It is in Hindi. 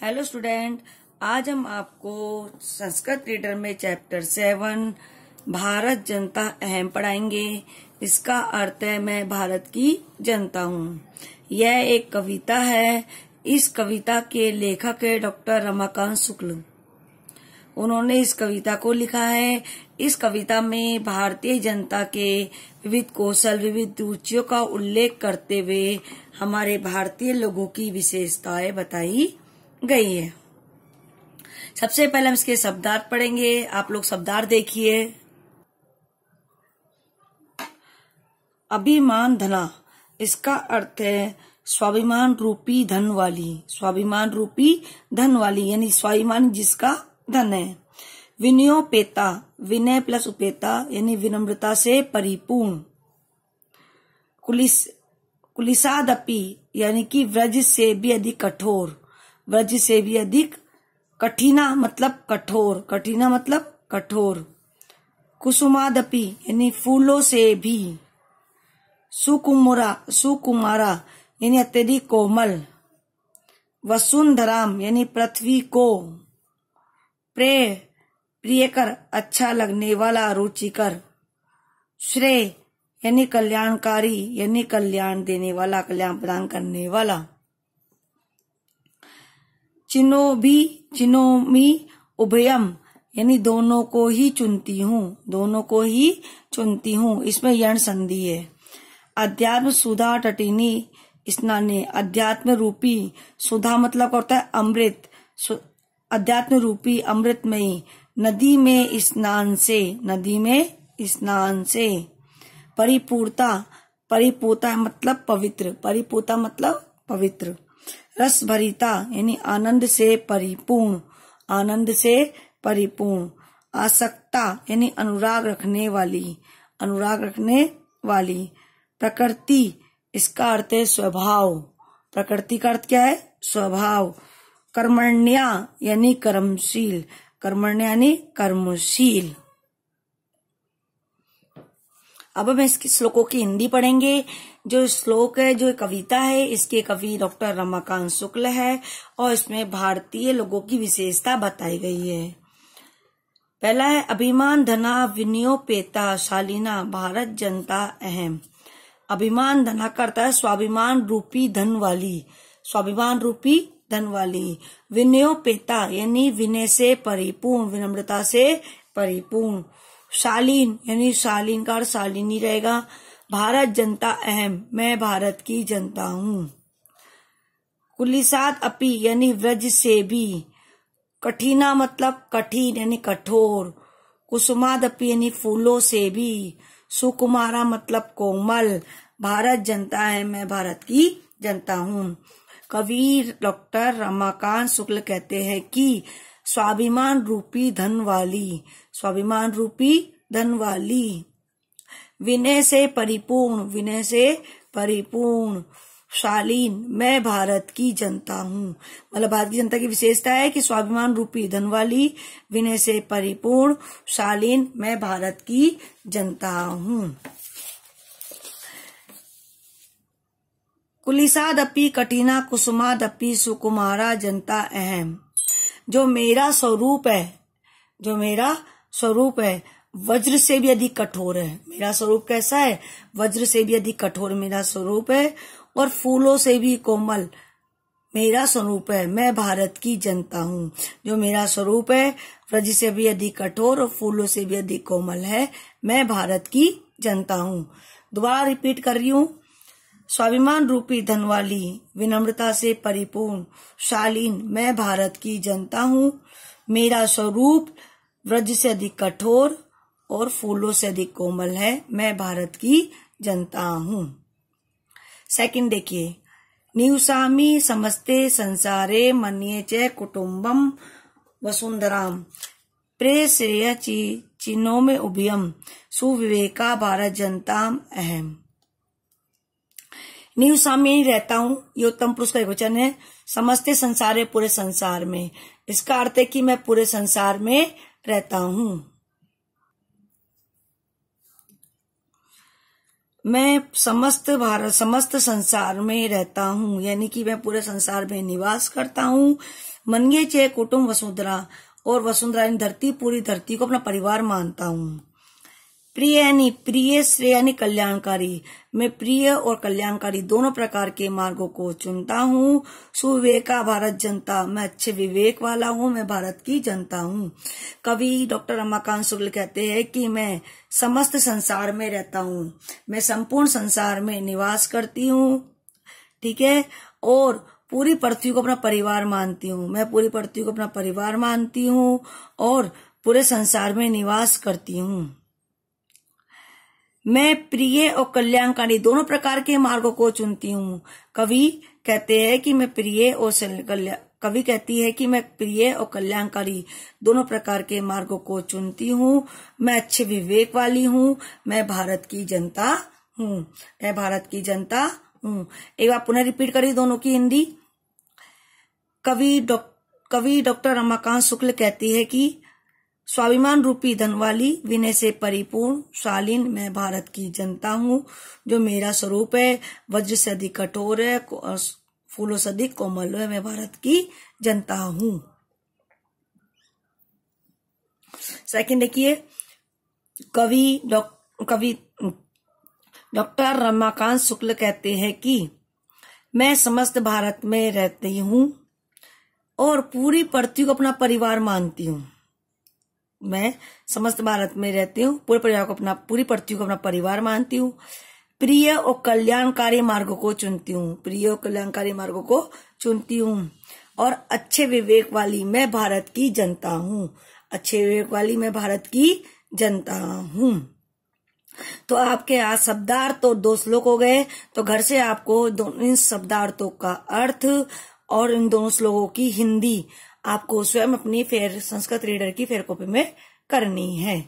हेलो स्टूडेंट आज हम आपको संस्कृत रीडर में चैप्टर सेवन भारत जनता अहम पढ़ाएंगे इसका अर्थ है मैं भारत की जनता हूँ यह एक कविता है इस कविता के लेखक है डॉक्टर रमाकांत शुक्ल उन्होंने इस कविता को लिखा है इस कविता में भारतीय जनता के विविध कौशल विविध रुचियों का उल्लेख करते हुए हमारे भारतीय लोगों की विशेषताएं बताई गई है सबसे पहले हम इसके शब्दार्थ पढ़ेंगे आप लोग शब्दार्थ देखिए अभिमान धना इसका अर्थ है स्वाभिमान रूपी धन वाली स्वाभिमान रूपी धन वाली यानी स्वाभिमान जिसका धन है विनयोपेता विनय प्लस उपेता यानी विनम्रता से परिपूर्ण कुलिस कुलिसादपि यानी कि व्रज से भी अधिक कठोर व्रज से भी अधिक कठिना मतलब कठोर कठिना मतलब कठोर कुसुमादपि यानी फूलों से भी सुकुमरा सुकुमारा यानी अत्यधिक कोमल वसुंधराम यानी पृथ्वी को प्रे प्रियकर अच्छा लगने वाला रुचिकर श्रेय यानी कल्याणकारी यानी कल्याण देने वाला कल्याण प्रदान करने वाला चिनो भी चिनो मी उभयम यानी दोनों को ही चुनती हूँ दोनों को ही चुनती हूँ इसमें यण संधि है अध्यात्म सुधा टटिनी स्नाने अध्यात्म रूपी सुधा मतलब होता है अमृत अध्यात्म रूपी अमृतमयी नदी में स्नान से नदी में स्नान से परिपूर्ता परिपूता मतलब पवित्र परिपूता मतलब पवित्र रस भरिता यानी आनंद से परिपूर्ण आनंद से परिपूर्ण आसक्ता यानी अनुराग रखने वाली अनुराग रखने वाली प्रकृति इसका अर्थ है स्वभाव प्रकृति का अर्थ क्या है स्वभाव कर्मण्या यानी कर्मशील कर्मण्या यानी कर्मशील अब हम इसके श्लोकों की हिंदी पढ़ेंगे जो श्लोक है जो कविता है इसके कवि डॉक्टर रमाकांत शुक्ल है और इसमें भारतीय लोगों की विशेषता बताई गई है पहला है अभिमान धना विनियोपेता शालीना भारत जनता अहम अभिमान धना करता है स्वाभिमान रूपी धन वाली स्वाभिमान रूपी धन वाली विनयोपेता यानी विनय से परिपूर्ण विनम्रता से परिपूर्ण शालीन यानी शालीन का शालीन ही रहेगा भारत जनता अहम मैं भारत की जनता हूँ कुलिसात अपी यानी व्रज से भी कठिना मतलब कठिन यानी कठोर कुसुमाद अपी यानी फूलों से भी सुकुमारा मतलब कोमल भारत जनता है मैं भारत की जनता हूँ कबीर डॉक्टर रमाकांत शुक्ल कहते हैं कि स्वाभिमान रूपी धन वाली स्वाभिमान रूपी धन वाली विनय से परिपूर्ण विनय से परिपूर्ण शालीन मैं भारत की जनता हूँ मतलब भारत की जनता की विशेषता है कि स्वाभिमान रूपी धन वाली विनय से परिपूर्ण शालीन मैं भारत की जनता हूँ कुलिसादपि कटिना कुसुमादपि सुकुमारा जनता अहम जो मेरा स्वरूप है जो मेरा स्वरूप है वज्र से भी अधिक कठोर है मेरा स्वरूप कैसा है वज्र से भी अधिक कठोर मेरा स्वरूप है और फूलों से भी कोमल मेरा स्वरूप है मैं भारत की जनता हूँ जो मेरा स्वरूप है व्रज से भी अधिक कठोर और फूलों से भी अधिक कोमल है मैं भारत की जनता हूँ दोबारा रिपीट कर रही हूँ स्वाभिमान रूपी धन वाली विनम्रता से परिपूर्ण शालीन मैं भारत की जनता हूँ मेरा स्वरूप व्रज से अधिक कठोर और फूलों से अधिक कोमल है मैं भारत की जनता हूँ सेकंड देखिए न्यूसामी समस्ते संसारे मनिये च कुटुम्बम वसुंधराम प्रे श्रेय ची चिन्हो में उभियम सुविवेका भारत जनता अहम नीव साम ही रहता हूँ ये उत्तम पुरुष का एक वचन है समस्ते संसार है पूरे संसार में इसका अर्थ है कि मैं पूरे संसार में रहता हूँ मैं समस्त भारत समस्त संसार में रहता हूँ यानी कि मैं पूरे संसार में निवास करता हूँ मन चे कुटुम्ब वसुंधरा और वसुंधरा इन धरती पूरी धरती को अपना परिवार मानता हूँ प्रिय यानी प्रिय श्रेय यानी कल्याणकारी मैं प्रिय और कल्याणकारी दोनों प्रकार के मार्गों को चुनता हूँ सुवेका भारत जनता मैं अच्छे विवेक वाला हूँ मैं भारत की जनता हूँ कवि डॉक्टर रमाकांत शुक्ल कहते हैं कि मैं समस्त संसार में रहता हूँ मैं संपूर्ण संसार में निवास करती हूँ ठीक है और पूरी पृथ्वी को अपना परिवार मानती हूँ मैं पूरी पृथ्वी को अपना परिवार मानती हूँ और पूरे संसार में निवास करती हूँ मैं प्रिय और कल्याणकारी दोनों प्रकार के मार्गों को चुनती हूँ कवि कहते हैं कि मैं प्रिय और कवि कहती है कि मैं प्रिय और कल्याणकारी दोनों प्रकार के मार्गों को चुनती हूँ मैं अच्छे विवेक वाली हूँ मैं भारत की जनता हूँ मैं भारत की जनता हूँ एक बार पुनः रिपीट करी दोनों की हिंदी कवि डॉक्टर कवि डॉक्टर रमाकांत शुक्ल कहती है कि स्वाभिमान रूपी धन वाली विनय से परिपूर्ण शालीन मैं भारत की जनता हूँ जो मेरा स्वरूप है वज्र से अधिक कठोर है फूलों से अधिक कोमल है मैं भारत की जनता हूँ सेकंड देखिए कवि कवि डॉक्टर रमाकांत शुक्ल कहते हैं कि मैं समस्त भारत में रहती हूँ और पूरी पृथ्वी को अपना परिवार मानती हूँ मैं समस्त भारत में रहती हूँ पूरे परिवार को अपना पूरी पृथ्वी को अपना परिवार मानती हूँ प्रिय और कल्याणकारी मार्गो को चुनती हूँ प्रिय और कल्याणकारी मार्गो को चुनती हूँ और अच्छे विवेक वाली मैं भारत की जनता हूँ अच्छे विवेक वाली मैं भारत की जनता हूँ तो आपके यहाँ शब्दार्थ और दो श्लोक हो गए तो घर से आपको इन शब्दार्थों का अर्थ और इन दोनों श्लोकों की हिंदी आपको स्वयं अपनी फेयर संस्कृत रीडर की फेयर कॉपी में करनी है